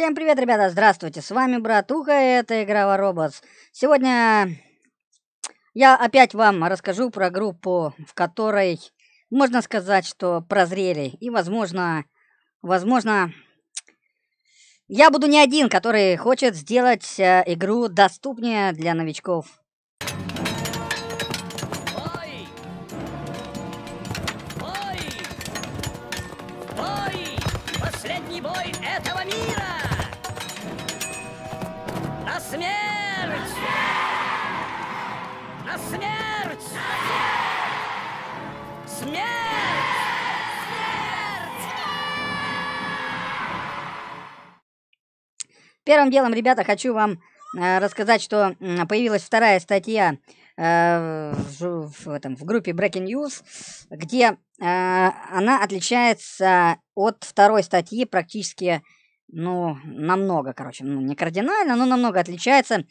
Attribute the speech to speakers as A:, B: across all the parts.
A: Всем привет, ребята, здравствуйте, с вами Братуха, это игра Воробос. Сегодня я опять вам расскажу про группу, в которой можно сказать, что прозрели. И, возможно, возможно, я буду не один, который хочет сделать э, игру доступнее для новичков. Последний бой этого мира! смерть! На смерть! Смерть! смерть. Первым делом, ребята, хочу вам э, рассказать, что появилась вторая статья э, в, в, этом, в группе Breaking News, где э, она отличается от второй статьи практически ну, намного, короче, ну, не кардинально, но намного отличается.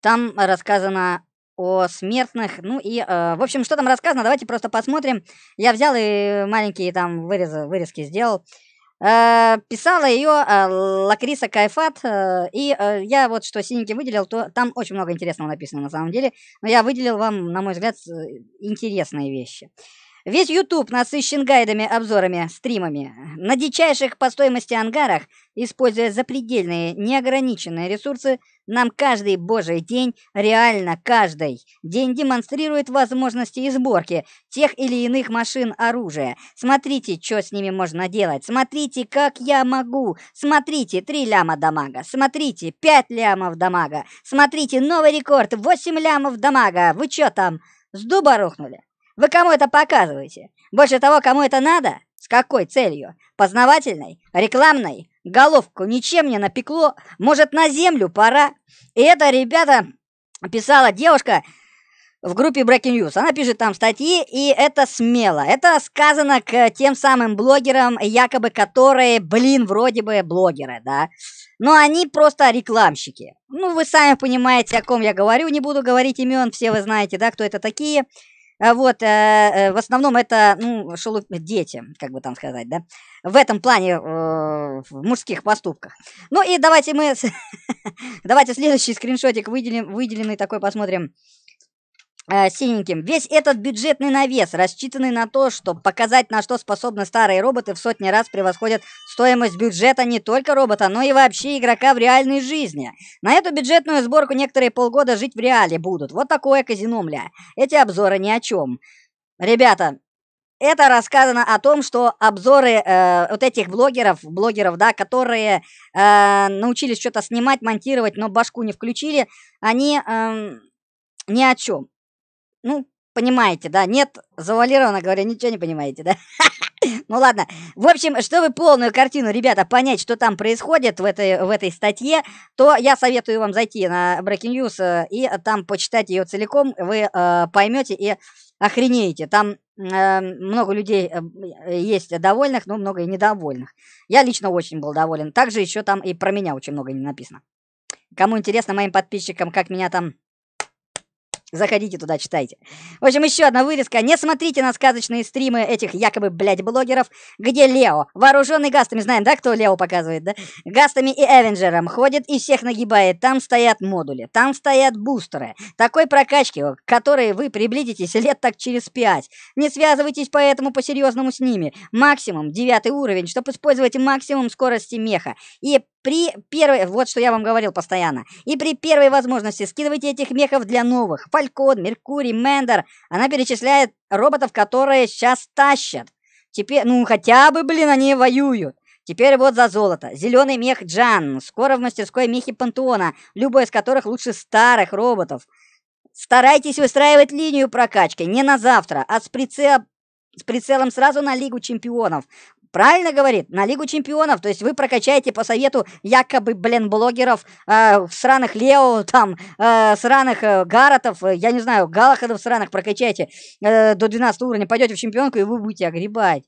A: Там рассказано о смертных, ну и, э, в общем, что там рассказано, давайте просто посмотрим. Я взял и маленькие там вырезы, вырезки сделал. Э, писала ее э, Лакриса Кайфат, э, и э, я вот что синенький выделил, то там очень много интересного написано на самом деле, но я выделил вам, на мой взгляд, э, интересные вещи. Весь YouTube насыщен гайдами, обзорами, стримами. На дичайших по стоимости ангарах, используя запредельные, неограниченные ресурсы, нам каждый божий день, реально каждый день демонстрирует возможности и сборки тех или иных машин оружия. Смотрите, что с ними можно делать. Смотрите, как я могу. Смотрите, 3 ляма дамага. Смотрите, 5 лямов дамага. Смотрите, новый рекорд, 8 лямов дамага. Вы что там, с дуба рухнули? Вы кому это показываете? Больше того, кому это надо? С какой целью? Познавательной? Рекламной? Головку ничем не напекло? Может, на землю пора? И это, ребята, писала девушка в группе Breaking News. Она пишет там статьи, и это смело. Это сказано к тем самым блогерам, якобы которые, блин, вроде бы блогеры, да. Но они просто рекламщики. Ну, вы сами понимаете, о ком я говорю. Не буду говорить имен, все вы знаете, да, кто это такие. Э, вот, э, э, в основном это, ну, шелуп... дети, как бы там сказать, да, в этом плане э, в мужских поступках. Ну и давайте мы, давайте следующий скриншотик выделим, выделенный такой посмотрим. Э, синеньким. Весь этот бюджетный навес, рассчитанный на то, чтобы показать, на что способны старые роботы, в сотни раз превосходит стоимость бюджета не только робота, но и вообще игрока в реальной жизни. На эту бюджетную сборку некоторые полгода жить в реале будут. Вот такое казино, мля. Эти обзоры ни о чем. Ребята, это рассказано о том, что обзоры э, вот этих блогеров, блогеров, да, которые э, научились что-то снимать, монтировать, но башку не включили, они э, ни о чем ну, понимаете, да? Нет, завалированно говоря, ничего не понимаете, да? Ну ладно. В общем, чтобы полную картину, ребята, понять, что там происходит в этой, в этой статье, то я советую вам зайти на Breaking News э, и там почитать ее целиком. Вы э, поймете и охренеете. Там э, много людей э, есть довольных, но много и недовольных. Я лично очень был доволен. Также еще там и про меня очень много не написано. Кому интересно, моим подписчикам, как меня там Заходите туда, читайте. В общем, еще одна вырезка. Не смотрите на сказочные стримы этих якобы, блядь, блогеров, где Лео, вооруженный гастами, знаем, да, кто Лео показывает, да? Гастами и Эвенджером ходит и всех нагибает. Там стоят модули, там стоят бустеры. Такой прокачки, к которой вы приблизитесь лет так через пять. Не связывайтесь поэтому по-серьезному с ними. Максимум девятый уровень, чтобы использовать максимум скорости меха. И при первой, вот что я вам говорил постоянно, и при первой возможности скидывайте этих мехов для новых. Фалькон, Меркурий, Мендер. Она перечисляет роботов, которые сейчас тащат. Теперь, ну хотя бы, блин, они воюют. Теперь вот за золото. Зеленый мех Джан, скоро в мастерской мехи Пантеона, любой из которых лучше старых роботов. Старайтесь выстраивать линию прокачки не на завтра, а с, прицел... с прицелом сразу на Лигу Чемпионов. Правильно говорит, на Лигу Чемпионов, то есть вы прокачаете по совету якобы, блин, блогеров, э, сраных Лео, там, э, сраных э, Гаротов, э, я не знаю, Галахадов сраных прокачаете э, до 12 уровня, пойдете в чемпионку и вы будете огребать.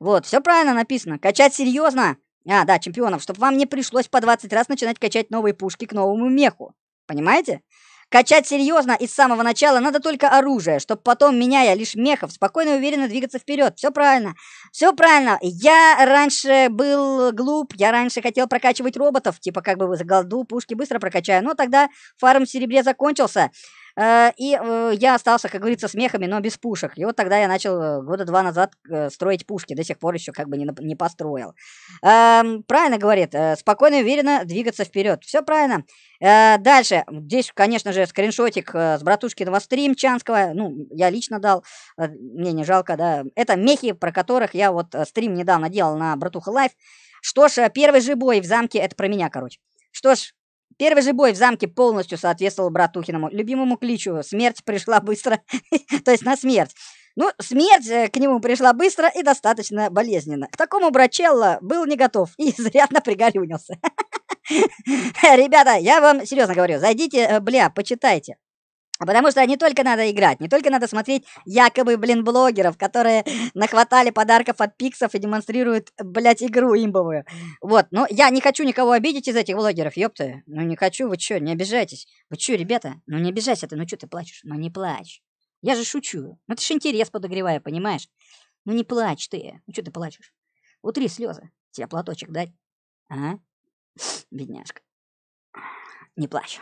A: Вот, все правильно написано. Качать серьезно. А, да, чемпионов, чтобы вам не пришлось по 20 раз начинать качать новые пушки к новому меху. Понимаете? Качать серьезно и с самого начала надо только оружие, чтобы потом, меняя лишь мехов, спокойно и уверенно двигаться вперед. Все правильно. Все правильно. Я раньше был глуп, я раньше хотел прокачивать роботов, типа как бы за голду пушки быстро прокачаю, но тогда фарм в серебре закончился. Э, и э, я остался, как говорится, смехами, но без пушек. И вот тогда я начал э, года два назад строить пушки. До сих пор еще как бы не, не построил. Эм, правильно говорит. Спокойно и уверенно двигаться вперед. Все правильно. Дальше. Здесь, конечно же, скриншотик с братушкиного стримчанского. Ну, я лично дал. Мне не жалко, да. Это мехи, про которых я вот стрим недавно делал на Братуха Лайф. Что ж, первый же бой в замке, это про меня, короче. Что ж, Первый же бой в замке полностью соответствовал Братухиному. Любимому кличу смерть пришла быстро, то есть на смерть. Ну, смерть э, к нему пришла быстро и достаточно болезненно. К такому Брачелло был не готов и изрядно пригорюнился. Ребята, я вам серьезно говорю, зайдите, э, бля, почитайте. Потому что не только надо играть, не только надо смотреть якобы, блин, блогеров, которые нахватали подарков от пиксов и демонстрируют, блядь, игру имбовую. Вот, но ну, я не хочу никого обидеть из этих блогеров, ёпта. Ну, не хочу, вы чё, не обижайтесь. Вы чё, ребята, ну не обижайся ты, ну чё ты плачешь? Ну не плачь. Я же шучу. Ну ты ж интерес подогреваю, понимаешь? Ну не плачь ты, ну чё ты плачешь? Утри слезы. Тебе платочек дать? а? Бедняжка. Не плачь.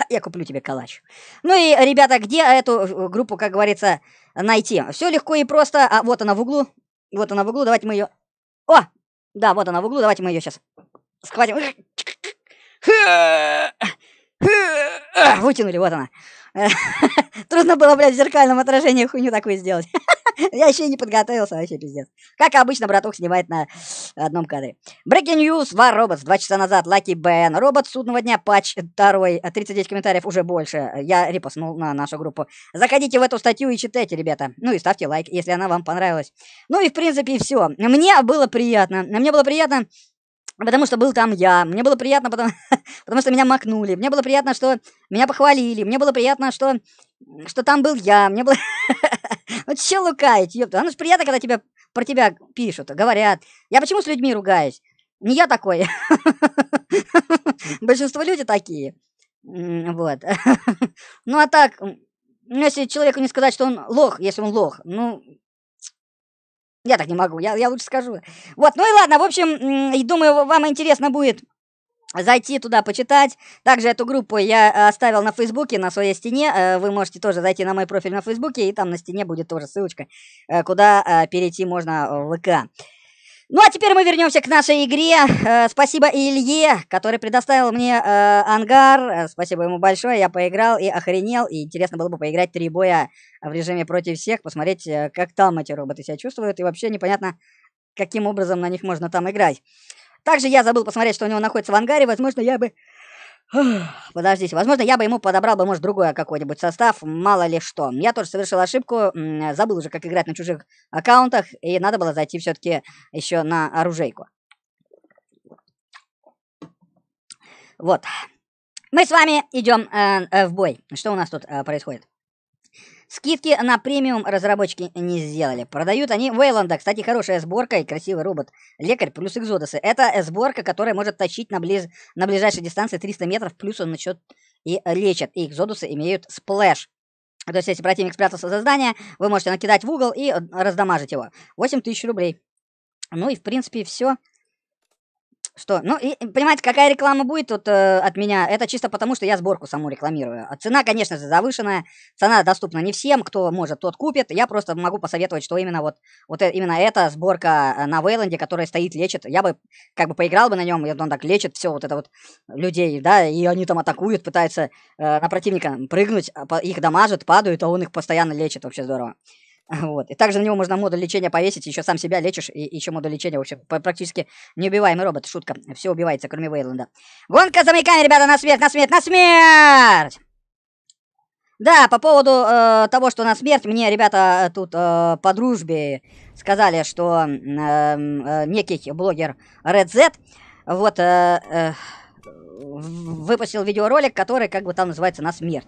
A: я куплю тебе калач. Ну и, ребята, где эту э, группу, как говорится, найти? Все легко и просто. А вот она в углу. Вот она в углу, давайте мы ее... О! Да, вот она в углу, давайте мы ее сейчас схватим. Вытянули, вот она. Трудно было, блядь, в зеркальном отражении хуйню такую сделать. Я еще не подготовился, вообще пиздец. Как обычно, браток снимает на одном кадре. Breaking news, War Robots, два часа назад, Lucky Ben, робот судного дня, патч второй, 39 комментариев уже больше. Я репостнул на нашу группу. Заходите в эту статью и читайте, ребята. Ну и ставьте лайк, если она вам понравилась. Ну и в принципе все. Мне было приятно. Мне было приятно Потому что был там я. Мне было приятно, потому, потому что меня макнули. Мне было приятно, что меня похвалили. Мне было приятно, что, что там был я. Мне было... че лукавить, ёпта? Оно ну, же приятно, когда тебя, про тебя пишут, говорят. Я почему с людьми ругаюсь? Не я такой. Большинство люди такие. Вот. Ну а так, ну, если человеку не сказать, что он лох, если он лох, ну, я так не могу, я, я лучше скажу. Вот, ну и ладно, в общем, думаю, вам интересно будет зайти туда почитать. Также эту группу я э, оставил на Фейсбуке, на своей стене. Э, вы можете тоже зайти на мой профиль на Фейсбуке, и там на стене будет тоже ссылочка, э, куда перейти можно в ВК. Ну а теперь мы вернемся к нашей игре. Э, спасибо Илье, который предоставил мне э, ангар. спасибо ему большое. Я поиграл и охренел. И интересно было бы поиграть три боя в режиме против всех, посмотреть, как там эти роботы себя чувствуют. И вообще непонятно, каким образом на них можно там играть. Также я забыл посмотреть, что у него находится в ангаре. Возможно, я бы... Подождите, возможно, я бы ему подобрал бы, может, другой какой-нибудь состав, мало ли что. Я тоже совершил ошибку, забыл уже, как играть на чужих аккаунтах, и надо было зайти все-таки еще на оружейку. Вот. Мы с вами идем э, э, в бой. Что у нас тут э, происходит? Скидки на премиум разработчики не сделали. Продают они Вейланда. Кстати, хорошая сборка и красивый робот. Лекарь плюс экзодосы. Это сборка, которая может точить на, близ... на ближайшей дистанции 300 метров. Плюс он насчет и лечит. И экзодусы имеют сплэш. То есть, если противник спрятался за здание, вы можете накидать в угол и раздамажить его. 8 тысяч рублей. Ну и, в принципе, все. Что? Ну, и, понимаете, какая реклама будет тут э, от меня? Это чисто потому, что я сборку саму рекламирую. А цена, конечно же, завышенная. Цена доступна не всем, кто может, тот купит. Я просто могу посоветовать, что именно вот, вот э, именно эта сборка э, на Вейланде, которая стоит, лечит. Я бы как бы поиграл бы на нем, и он так лечит все вот это вот людей, да, и они там атакуют, пытаются э, на противника прыгнуть, а их дамажат, падают, а он их постоянно лечит. Вообще здорово. Вот. И также на него можно модуль лечения повесить, еще сам себя лечишь, и еще модуль лечения, в общем, практически неубиваемый робот, шутка, все убивается, кроме Вейланда. Гонка замыкания, ребята, на смерть, на смерть, на смерть! Да, по поводу э, того, что на смерть, мне ребята э, тут э, по дружбе сказали, что эм, э, некий блогер Red Z, вот, э, э, выпустил видеоролик, который как бы там называется «На смерть»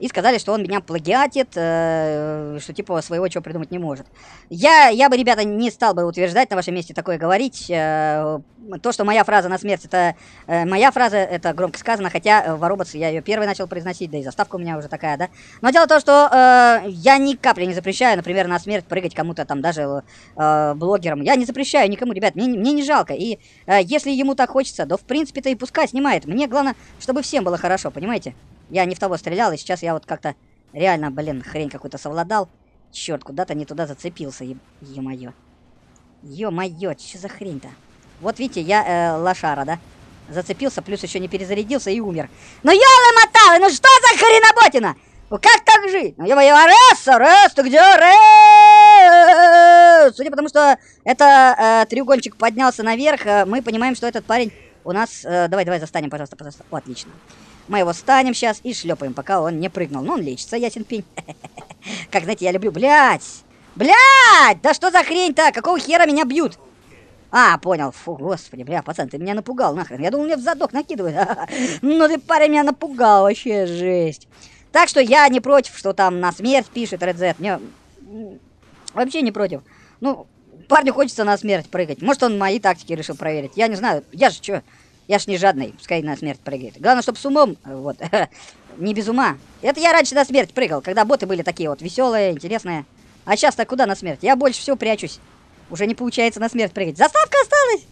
A: и сказали, что он меня плагиатит, э, что типа своего чего придумать не может. Я, я бы, ребята, не стал бы утверждать на вашем месте такое говорить. Э, то, что моя фраза на смерть, это э, моя фраза, это громко сказано, хотя э, воробоц я ее первый начал произносить, да и заставка у меня уже такая, да. Но дело в том, что э, я ни капли не запрещаю, например, на смерть прыгать кому-то там даже э, блогерам. Я не запрещаю никому, ребят, мне, мне не жалко. И э, если ему так хочется, то в принципе-то и пускай снимает. Мне главное, чтобы всем было хорошо, понимаете? Я не в того стрелял, и сейчас я вот как-то реально, блин, хрень какую-то совладал. Черт, куда-то не туда зацепился, е-мое. Ё-моё, что за хрень-то? Вот видите, я э, лошара, да? Зацепился, плюс еще не перезарядился и умер. Ну ёлы-моталы, ну что за хреноботина? Ну как так жить? Ну ё-моё, раз, раз, ты где, раз? Судя потому что это э, треугольчик поднялся наверх, э, мы понимаем, что этот парень у нас... Э, давай, давай, застанем, пожалуйста, пожалуйста. О, отлично. Мы его станем сейчас и шлепаем, пока он не прыгнул. Ну, он лечится, ясен пень. Как, знаете, я люблю... блять, блять, Да что за хрень-то? Какого хера меня бьют? А, понял. Фу, господи, бля, пацан, ты меня напугал нахрен. Я думал, мне в задок накидывают. Ну ты, парень, меня напугал. Вообще жесть. Так что я не против, что там на смерть пишет Red Z. Мне вообще не против. Ну, парню хочется на смерть прыгать. Может, он мои тактики решил проверить. Я не знаю. Я же что... Я ж не жадный, пускай на смерть прыгает. Главное, чтобы с умом, вот, не без ума. Это я раньше на смерть прыгал, когда боты были такие вот веселые, интересные. А сейчас-то куда на смерть? Я больше всего прячусь. Уже не получается на смерть прыгать. Заставка осталась!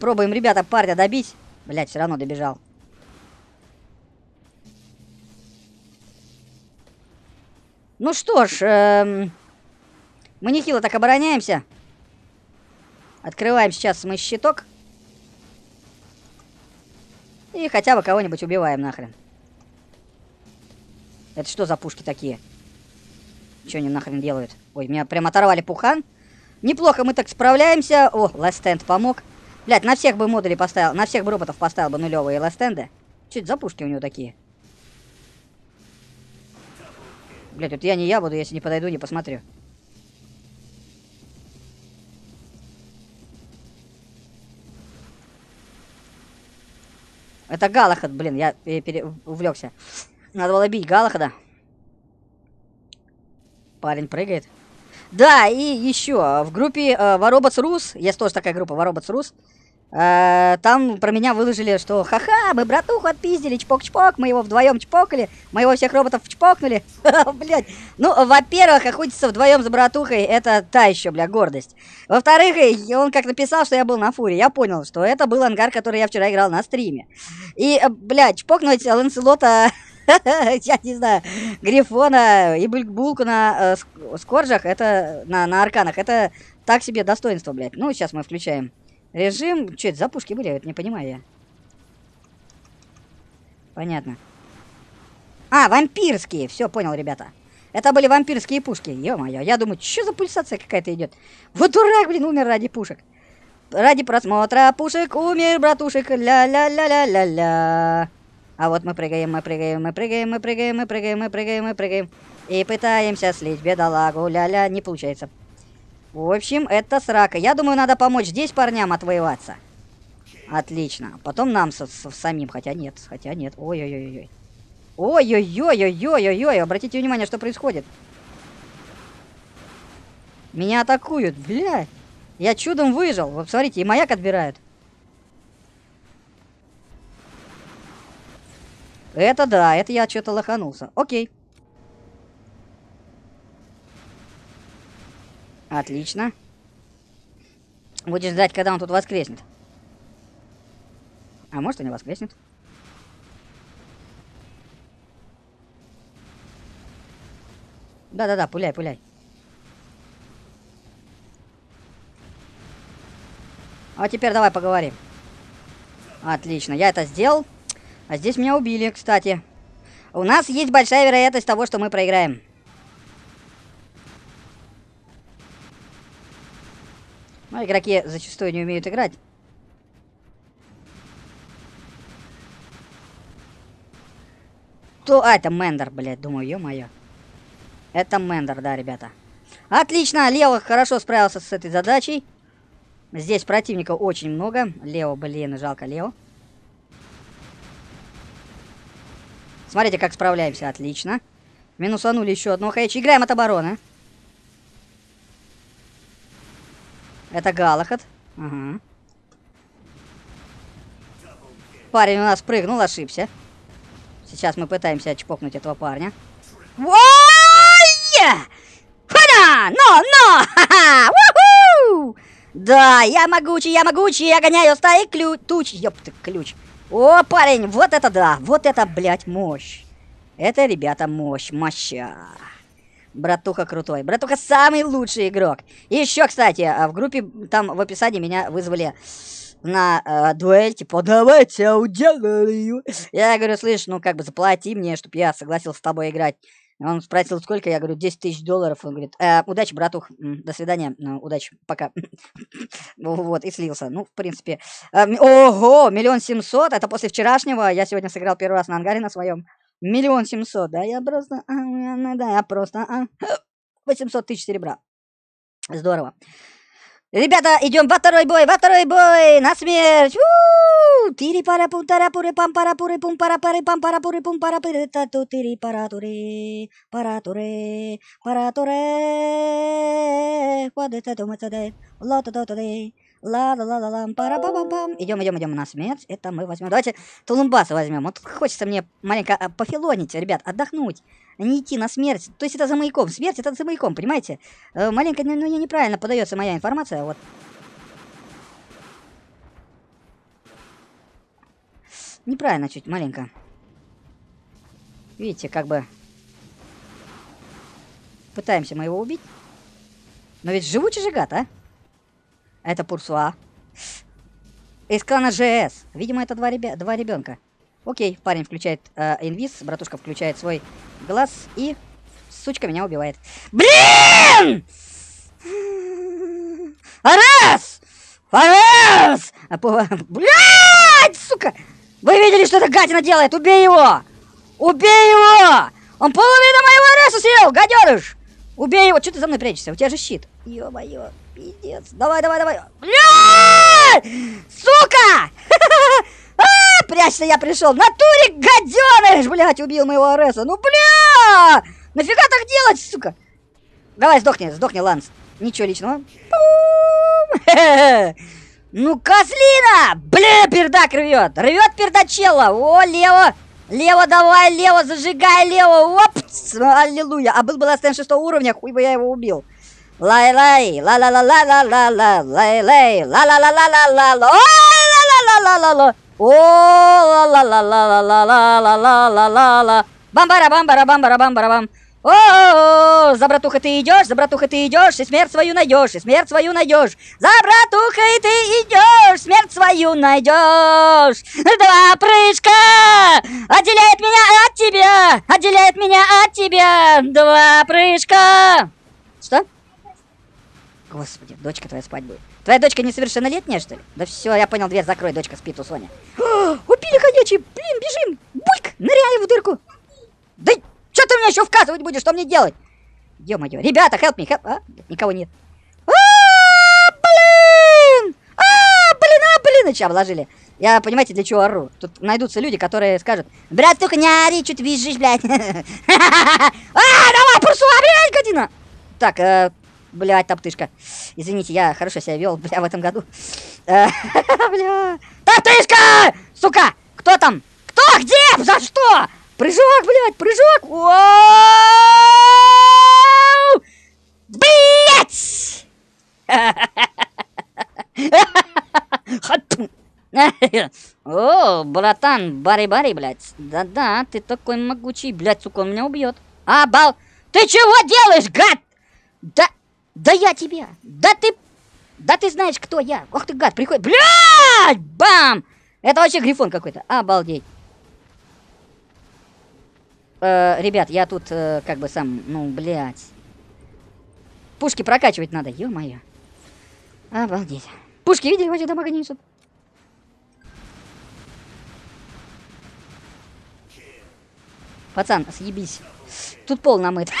A: Пробуем, ребята, парня добить. Блять, все равно добежал. Ну что ж, эм, мы нехило так обороняемся. Открываем сейчас мы щиток. И хотя бы кого-нибудь убиваем нахрен. Это что за пушки такие? Что они нахрен делают? Ой, меня прям оторвали пухан. Неплохо мы так справляемся. О, Last помог. Блять, на всех бы модули поставил, на всех бы роботов поставил бы нулевые Last Stand. Чуть за пушки у него такие. Блять, вот я не я буду, если не подойду, не посмотрю. Это Галахад, блин, я увлекся. Надо было бить Галахада. Парень прыгает. Да, и еще, в группе э, Воробоц Рус, есть тоже такая группа Воробоц Рус, Э, там про меня выложили, что ха-ха, мы братуху отпиздили, чпок-чпок, мы его вдвоем чпокали, мы его всех роботов чпокнули. Блять. Ну, во-первых, охотиться вдвоем за братухой, это та еще, бля, гордость. Во-вторых, э, он как написал, что я был на фуре. Я понял, что это был ангар, который я вчера играл на стриме. И, э, блядь, чпокнуть Ланселота я не знаю, Грифона и Булку на э, Скоржах, это на, на Арканах, это так себе достоинство, блядь. Ну, сейчас мы включаем Режим... Что это за пушки были? Это не понимаю я. Понятно. А, вампирские. Все, понял, ребята. Это были вампирские пушки. Ё-моё, я думаю, что за пульсация какая-то идет. Вот дурак, блин, умер ради пушек. Ради просмотра пушек умер, братушек. Ля-ля-ля-ля-ля-ля. А вот мы прыгаем, мы прыгаем, мы прыгаем, мы прыгаем, мы прыгаем, мы прыгаем, мы прыгаем. И пытаемся слить бедолагу. Ля-ля, не получается. В общем, это срака. Я думаю, надо помочь здесь парням отвоеваться. Отлично. Потом нам с, с, самим, хотя нет, хотя нет. Ой-ой-ой-ой. ой ой ой ой Обратите внимание, что происходит. Меня атакуют, блядь. Я чудом выжил. Вот смотрите, и маяк отбирают. Это да, это я что-то лоханулся. Окей. Отлично. Будешь ждать, когда он тут воскреснет. А может и не воскреснет. Да-да-да, пуляй, пуляй. А теперь давай поговорим. Отлично, я это сделал. А здесь меня убили, кстати. У нас есть большая вероятность того, что мы проиграем. Но ну, игроки зачастую не умеют играть. То... А, это Мендер, блядь, думаю, ё-моё. Это Мендер, да, ребята. Отлично, Лео хорошо справился с этой задачей. Здесь противников очень много. Лео, блин, жалко Лео. Смотрите, как справляемся. Отлично. Минусанули еще одно хэч. Играем от обороны. Это Галахат. Угу. Парень у нас прыгнул, ошибся. Сейчас мы пытаемся очпокнуть этого парня. Ой! ха Хана! Но, но! Ха-ха! Да, я могучий, я могучий, я гоняю стаи клю... туч. Ёпты, ключ. О, парень, вот это да, вот это, блядь, мощь. Это, ребята, мощь, моща. Братуха крутой. Братуха самый лучший игрок. И еще, кстати, а, в группе, там в описании меня вызвали на э, дуэль, типа, давайте я уделаю. Я говорю, слышь, ну как бы заплати мне, чтобы я согласился с тобой играть. Он спросил, сколько, я говорю, 10 тысяч долларов. Он говорит, э, удачи, братух, до свидания, ну, удачи, пока. Ну вот, и слился. Ну, в принципе. Э, ого, миллион семьсот, это после вчерашнего. Я сегодня сыграл первый раз на ангаре на своем. Миллион семьсот, да, я просто, а, ну да, я просто, а, 800 тысяч серебра. Здорово. Ребята, идем во второй бой, во второй бой, на смерть! Тири пара пум тара пуры пам пара пуры пум пара пары пам пара пуры пум пара пыры та ту тири пара туры пара туры пара туры. Квадрата дума таде, лото то таде ла ла ла ла лам пара ба ба бам Идем, идем, идем у нас смерть. Это мы возьмем. Давайте Тулумбаса возьмем. Вот хочется мне маленько а, пофилонить, ребят, отдохнуть. Не идти на смерть. То есть это за маяком. Смерть это за маяком, понимаете? Э, маленько ну, неправильно подается моя информация. Вот. Неправильно чуть, маленько. Видите, как бы... Пытаемся мы его убить. Но ведь живучий же гад, а? Это Пурсуа. Искана ЖС. Видимо, это два, ребя... два ребенка. Окей, парень включает э, инвиз, братушка включает свой глаз и сучка меня убивает. Блин! Арес! Арес! А блядь, сука! Вы видели, что эта гадина делает? Убей его! Убей его! Он половину моего Ареса съел, гаденыш! Убей его! Что ты за мной прячешься? У тебя же щит. Ё-моё. Пиздец. Давай, давай, давай. Бля! Сука! А, прячься я пришел. Натуре гаденыш, блядь, убил моего Ареса. Ну, бля! Нафига так делать, сука? Давай, сдохни, сдохни, Ланс. Ничего личного. Ну, козлина! Бля, пердак рвет! Рвет пердачела! О, лево! Лево давай, лево, зажигай, лево! Оп! Аллилуйя! А был бы Ластен 6 уровня, хуй бы я его убил. Лай-лай, ла-ла-ла-ла-ла-ла, лай-лай, ла-ла-ла-ла-ла-ла, ла ла-ла-ла-ла-ла-ла, о, ла-ла-ла-ла-ла-ла-ла-ла-ла-ла, бамбара-бамбара-бамбара-бамбара-бам. ла О, за братуха ты идешь, за братуха ты идешь, и смерть свою найдешь, и смерть свою найдешь. За братуха и ты идешь, смерть свою найдешь. Два прыжка отделяет меня от тебя, отделяет меня от тебя. Два прыжка. Господи, дочка твоя спать будет. Твоя дочка несовершеннолетняя, что ли? Да все, я понял, дверь закрой, дочка спит у Сони. А, ходячий! Блин, бежим! Бульк! Ныряй в дырку! Да что ты мне еще вказывать будешь, что мне делать? Ё-моё, ребята, help me, help... А, никого нет. А, блин! А, блин, а, че, обложили? Я, понимаете, для чего ору? Тут найдутся люди, которые скажут, брат, только не ори, что ты визжишь, блядь. А, давай, пурсу, блядь, гадина! Так, э, Блядь, топтышка. Извините, я хорошо себя вел, бля, в этом году. Э, бля. Топтышка! Сука! Кто там? Кто? Где? За что? Прыжок, блядь, прыжок! Блять! О, братан, бари-бари, блядь. Да-да, ты такой могучий, блядь, сука, он меня убьет. Обал! Ты чего делаешь, гад? Да... Да я тебя! Да ты... Да ты знаешь, кто я! Ох ты гад, приходит... Блядь! Бам! Это вообще грифон какой-то. Обалдеть. Э, ребят, я тут э, как бы сам... Ну, блядь. Пушки прокачивать надо, ё-моё. Обалдеть. Пушки видели, вообще дамага не Пацан, съебись. Тут пол намыт.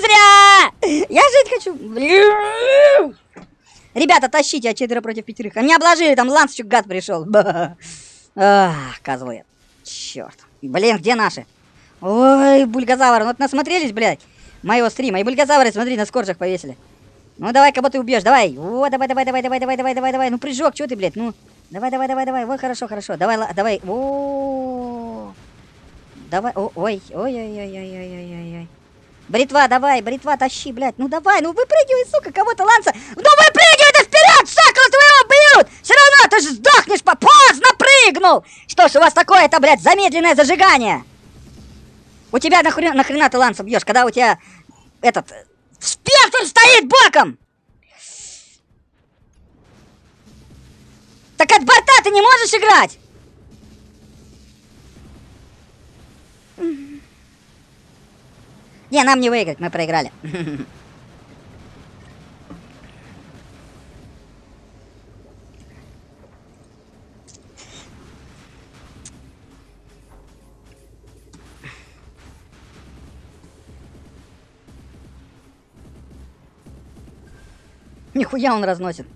A: зря! Я жить хочу! Ребята, тащите, а четверо против пятерых. меня обложили, там лансчик гад пришел. Ах, козлы. Черт. Блин, где наши? Ой, бульгазавр, вот ну насмотрелись, блядь, моего стрима. И бульгазавры, смотри, на скоржах повесили. Ну давай, кого ты убьешь, давай. О, давай, давай, давай, давай, давай, давай, давай, давай. Ну прыжок, что ты, блядь, ну. Давай, давай, давай, давай. Вот хорошо, хорошо. Давай, давай. О, давай. Ой, ой, ой, ой, ой, ой, ой, ой, ой. Бритва, давай, бритва, тащи, блядь. Ну давай, ну выпрыгивай, сука, кого-то ланца. Ну выпрыгивай ты вперед, шакла твоего бьют! Все равно ты же сдохнешь, по поздно прыгнул! Что ж у вас такое-то, блядь, замедленное зажигание? У тебя нахрена, нахрена ты ланцем бьешь, когда у тебя этот э, спектр стоит боком? Так от борта ты не можешь играть? Mm-hmm. Не, нам не выиграть, мы проиграли. Нихуя он разносит.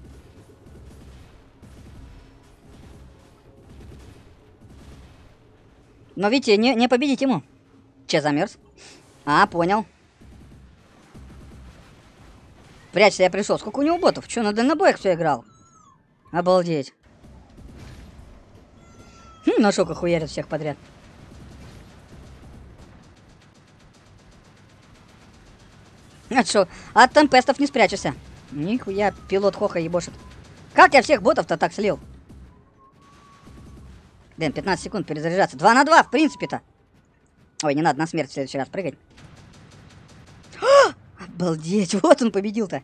A: Но видите, не, не победить ему. Че замерз? А, понял. Прячься, я пришел. Сколько у него ботов? Че, на дальнобоях все играл? Обалдеть. Хм, на шоках хуярят всех подряд. А что, от темпестов не спрячешься. Нихуя, пилот Хоха ебошит. Как я всех ботов-то так слил? Дэн, 15 секунд перезаряжаться. 2 на 2, в принципе-то. Ой, не надо на смерть в следующий раз прыгать. А, обалдеть, вот он победил-то.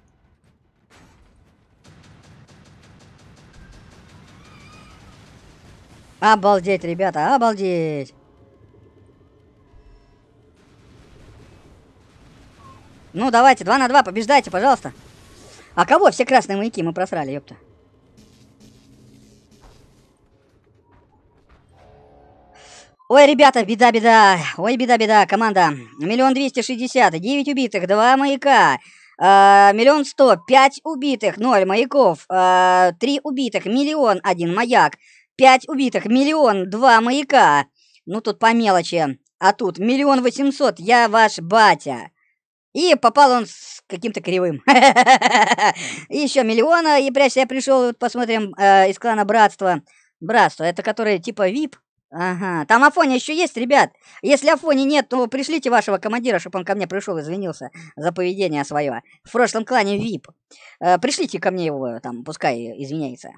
A: Обалдеть, ребята, обалдеть. Ну, давайте, 2 на 2, побеждайте, пожалуйста. А кого все красные маяки мы просрали, ёпта? Ой, ребята, беда-беда, ой, беда-беда, команда. Миллион двести шестьдесят, девять убитых, два маяка. А, миллион сто, пять убитых, ноль маяков, а, три убитых, миллион, один маяк, пять убитых, миллион, два маяка. Ну, тут по мелочи. А тут миллион восемьсот, я ваш батя. И попал он с каким-то кривым. и Еще миллиона, и прячься я пришел, посмотрим, э, из клана Братства. Братство, это который типа VIP, Ага, там Афоня еще есть, ребят. Если Афони нет, то пришлите вашего командира, чтобы он ко мне пришел, и извинился за поведение свое. В прошлом клане ВИП. Э, пришлите ко мне его, там, пускай извиняется.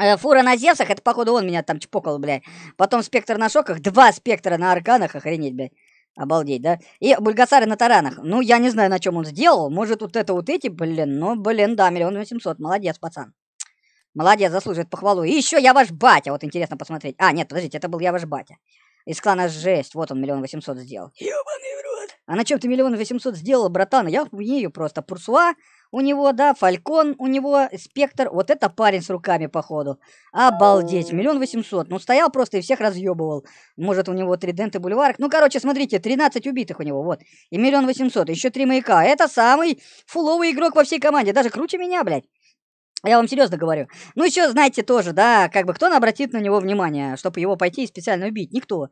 A: Э, фура на Зевсах, это, походу, он меня там чпокал, блядь. Потом спектр на шоках, два спектра на арканах, охренеть, блядь. Обалдеть, да? И бульгасары на таранах. Ну, я не знаю, на чем он сделал. Может, вот это вот эти, блин. Ну, блин, да, миллион восемьсот. Молодец, пацан. Молодец, заслуживает похвалу. И еще я ваш батя. Вот интересно посмотреть. А, нет, подождите, это был я ваш батя. Из клана жесть. Вот он миллион восемьсот сделал. Ёбаный в рот. А на чем ты миллион восемьсот сделал, братан? Я умею просто. Пурсуа у него, да, Фалькон у него, Спектр. Вот это парень с руками, походу. Обалдеть, миллион восемьсот. Ну, стоял просто и всех разъебывал. Может, у него тридент и бульварок. Ну, короче, смотрите, 13 убитых у него, вот. И миллион восемьсот, еще три маяка. Это самый фуловый игрок во всей команде. Даже круче меня, блядь. Я вам серьезно говорю. Ну, еще, знаете, тоже, да, как бы кто обратит на него внимание, чтобы его пойти и специально убить? Никто.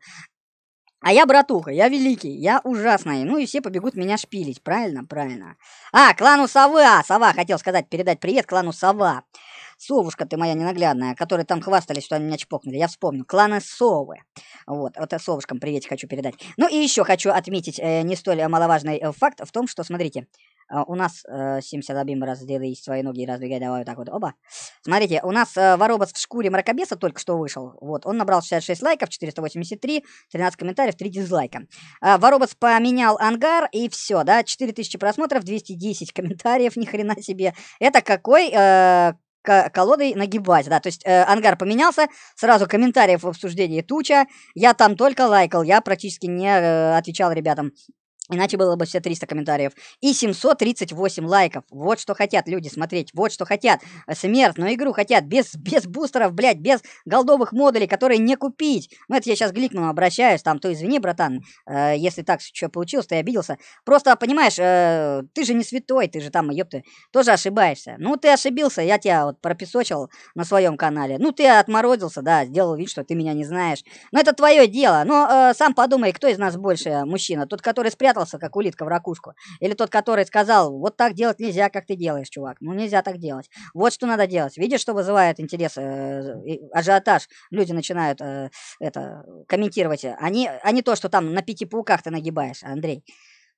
A: А я братуха, я великий, я ужасный. Ну и все побегут меня шпилить, правильно? Правильно. А, клану Сова! А, Сова, хотел сказать, передать привет клану Сова. Совушка ты моя ненаглядная, которые там хвастались, что они меня чпокнули. Я вспомню. Кланы Совы. Вот, вот Совушкам привет хочу передать. Ну и еще хочу отметить э, не столь маловажный э, факт в том, что, смотрите, а, у нас э, Симсядабим разделы и свои ноги раздвигай, давай вот так вот, оба. Смотрите, у нас э, воробос в шкуре мракобеса только что вышел. Вот, он набрал 66 лайков, 483, 13 комментариев, 3 дизлайка. Э, а, воробос поменял ангар и все, да, 4000 просмотров, 210 комментариев, ни хрена себе. Это какой... Э, колодой нагибать, да, то есть э, ангар поменялся, сразу комментариев в обсуждении туча, я там только лайкал, я практически не э, отвечал ребятам Иначе было бы все 300 комментариев. И 738 лайков. Вот что хотят люди смотреть. Вот что хотят. Смертную игру хотят. Без, без бустеров, блядь. Без голдовых модулей, которые не купить. Ну, это я сейчас к обращаюсь. Там, то извини, братан. Э, если так что получилось, то я обиделся. Просто, понимаешь, э, ты же не святой. Ты же там, ёпты, тоже ошибаешься. Ну, ты ошибился. Я тебя вот пропесочил на своем канале. Ну, ты отморозился, да. Сделал вид, что ты меня не знаешь. Но это твое дело. Но э, сам подумай, кто из нас больше мужчина. Тот, который спрятал впарился, как улитка в ракушку. Или тот, который сказал, вот так делать нельзя, как ты делаешь, чувак. Ну, нельзя так делать. Вот что надо делать. Видишь, что вызывает интерес, э, ажиотаж. Люди начинают э, это комментировать. Они, а не то, что там на пяти пауках ты нагибаешь, Андрей.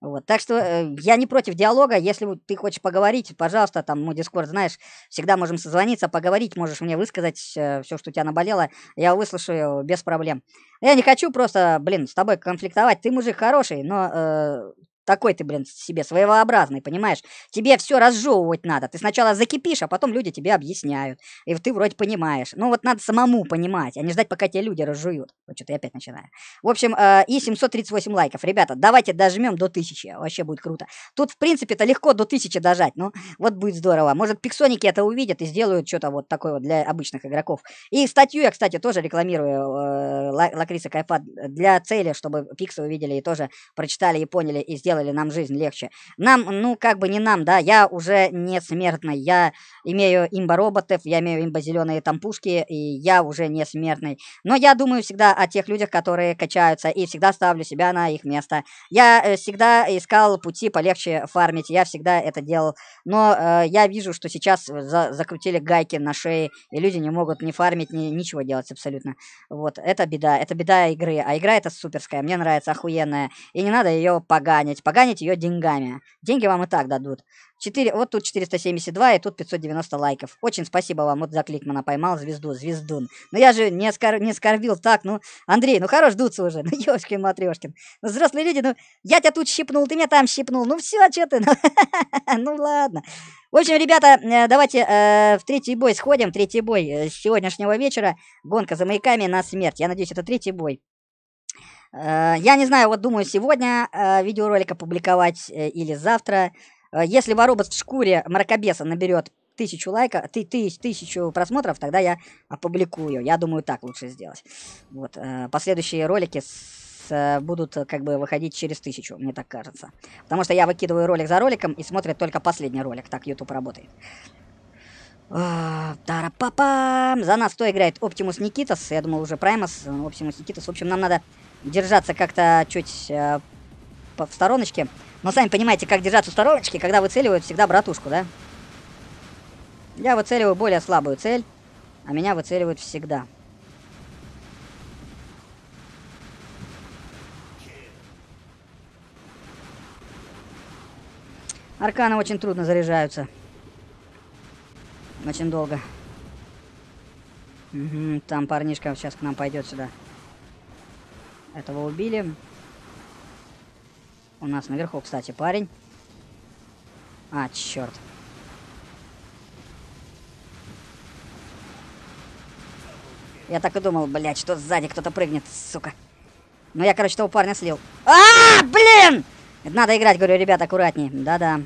A: Вот, так что э, я не против диалога. Если ты хочешь поговорить, пожалуйста, там мой Дискорд знаешь, всегда можем созвониться, поговорить, можешь мне высказать э, все, что у тебя наболело. Я выслушаю без проблем. Я не хочу просто, блин, с тобой конфликтовать. Ты мужик хороший, но э, такой ты, блин, себе своеобразный, понимаешь? Тебе все разжевывать надо. Ты сначала закипишь, а потом люди тебе объясняют. И ты вроде понимаешь. Ну вот надо самому понимать, а не ждать, пока тебя люди разжуют. Вот что-то я опять начинаю. В общем, э, и 738 лайков. Ребята, давайте дожмем до 1000. Вообще будет круто. Тут, в принципе, это легко до 1000 дожать. Ну, вот будет здорово. Может, пиксоники это увидят и сделают что-то вот такое вот для обычных игроков. И статью я, кстати, тоже рекламирую э, Лакриса Кайпад э, для цели, чтобы пиксы увидели и тоже прочитали и поняли и сделали сделали нам жизнь легче. Нам, ну, как бы не нам, да, я уже не смертный, я имею имбо-роботов, я имею имбо-зеленые там пушки, и я уже не смертный. Но я думаю всегда о тех людях, которые качаются, и всегда ставлю себя на их место. Я э, всегда искал пути полегче фармить, я всегда это делал. Но э, я вижу, что сейчас за закрутили гайки на шее, и люди не могут ни фармить, ни ничего делать абсолютно. Вот, это беда, это беда игры. А игра это суперская, мне нравится, охуенная. И не надо ее поганить споганить ее деньгами. Деньги вам и так дадут. 4, вот тут 472 и тут 590 лайков. Очень спасибо вам, вот за кликмана поймал звезду, звездун. Но ну, я же не, оскор, не скорбил так, ну, Андрей, ну хорош дуться уже, ну, ёшкин матрешкин. Ну, взрослые люди, ну, я тебя тут щипнул, ты меня там щипнул, ну, все, что ты, ну, ну, ладно. В общем, ребята, э, давайте э, в третий бой сходим. Третий бой э, сегодняшнего вечера. Гонка за маяками на смерть. Я надеюсь, это третий бой. Э, я не знаю, вот думаю сегодня э, видеоролик опубликовать э, или завтра. Если воробот в шкуре мракобеса наберет тысячу лайков, ты, ты, тысячу просмотров, тогда я опубликую. Я думаю, так лучше сделать. Вот, последующие ролики с, будут как бы выходить через тысячу, мне так кажется. Потому что я выкидываю ролик за роликом и смотрят только последний ролик. Так YouTube работает. Тарапапам! За нас кто играет? Оптимус Никитас. Я думал, уже Праймас. Оптимус Никитас. В общем, нам надо держаться как-то чуть э, в стороночке. Но сами понимаете, как держаться в стороночке, когда выцеливают всегда братушку, да? Я выцеливаю более слабую цель, а меня выцеливают всегда. Арканы очень трудно заряжаются. Очень долго. Угу, там парнишка сейчас к нам пойдет сюда. Этого убили. У нас наверху, кстати, парень. А, черт. Я так и думал, блядь, что сзади кто-то прыгнет, сука. но я, короче, того парня слил. А, -а, а, блин! надо играть, говорю, ребят, аккуратнее. Да-да.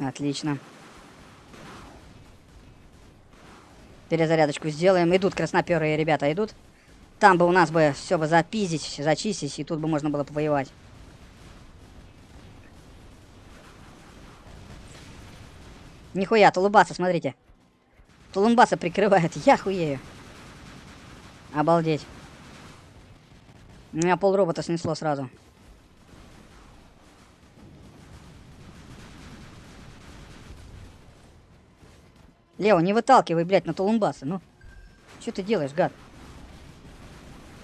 A: Отлично. перезарядочку сделаем. Идут красноперые ребята, идут. Там бы у нас бы все бы запиздить, зачистить, и тут бы можно было повоевать. Нихуя, Тулубаса, смотрите. Тулумбаса прикрывает, я хуею. Обалдеть. У меня пол робота снесло сразу. Лео, не выталкивай, блядь, на тулумбасы, ну. Что ты делаешь, гад?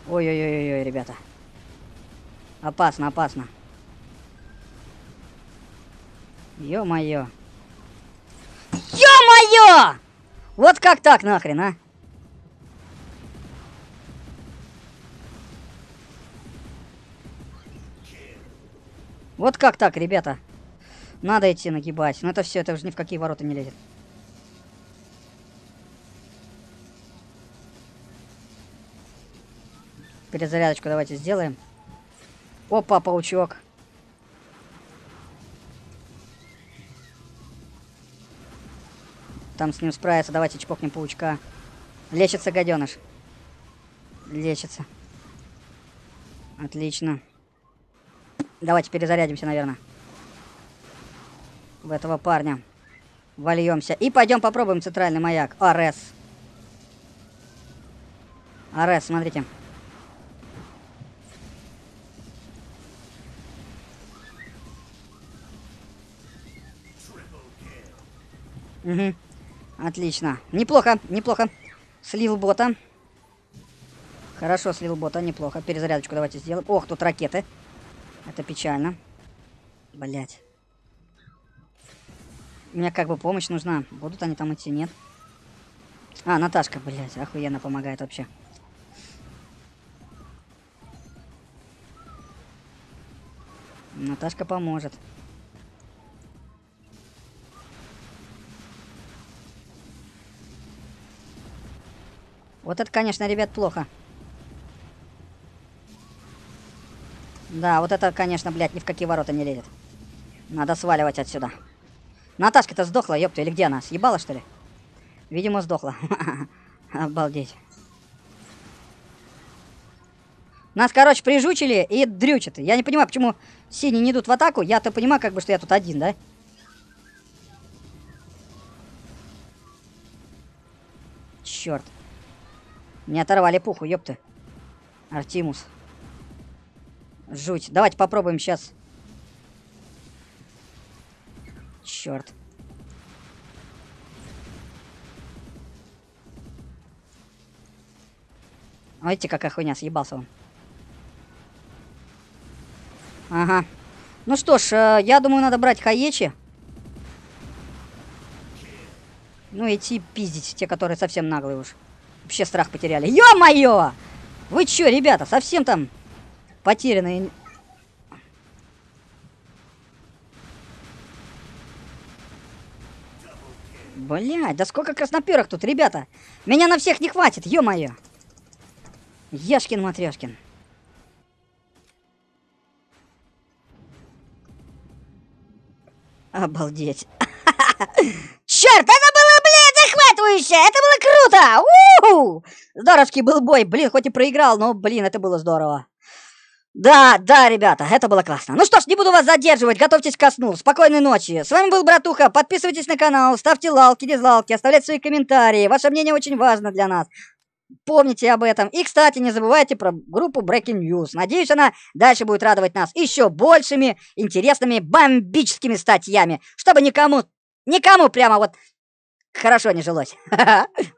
A: Ой-ой-ой-ой, ребята. Опасно, опасно. Ё-моё. Ё-моё! Вот как так нахрен, а? Вот как так, ребята? Надо идти нагибать. Но это все, это уже ни в какие ворота не лезет. Перезарядочку давайте сделаем. Опа, паучок. Там с ним справится. Давайте чпокнем паучка. Лечится гаденыш. Лечится. Отлично. Давайте перезарядимся, наверное. В этого парня. Вольемся. И пойдем попробуем центральный маяк. Арес. Арес, смотрите. Смотрите. Угу. Отлично. Неплохо, неплохо. Слил бота. Хорошо, слил бота, неплохо. Перезарядочку давайте сделаем. Ох, тут ракеты. Это печально. Блять. Мне как бы помощь нужна. Будут они там идти, нет? А, Наташка, блять, охуенно помогает вообще. Наташка поможет. Вот это, конечно, ребят, плохо. Да, вот это, конечно, блядь, ни в какие ворота не лезет. Надо сваливать отсюда. Наташка-то сдохла, ёпта, или где она? Съебала, что ли? Видимо, сдохла. Обалдеть. Нас, короче, прижучили и дрючат. Я не понимаю, почему синие не идут в атаку. Я-то понимаю, как бы, что я тут один, да? Чёрт. Мне оторвали пуху, ёпты. Артимус. Жуть. Давайте попробуем сейчас. Черт. Видите, какая хуйня, съебался он. Ага. Ну что ж, э, я думаю, надо брать хаечи. Ну, идти пиздить, те, которые совсем наглые уж вообще страх потеряли. Ё-моё! Вы чё, ребята, совсем там потерянные... Блядь, да сколько красноперых тут, ребята! Меня на всех не хватит, ё-моё! Яшкин-матрёшкин. Обалдеть. Черт, это был... Дружище, это было круто! У -ху! Здоровский был бой, блин, хоть и проиграл, но, блин, это было здорово. Да, да, ребята, это было классно. Ну что ж, не буду вас задерживать, готовьтесь ко сну, спокойной ночи. С вами был Братуха, подписывайтесь на канал, ставьте лалки, дизлалки, оставляйте свои комментарии. Ваше мнение очень важно для нас. Помните об этом. И, кстати, не забывайте про группу Breaking News. Надеюсь, она дальше будет радовать нас еще большими, интересными, бомбическими статьями, чтобы никому, никому прямо вот хорошо не жилось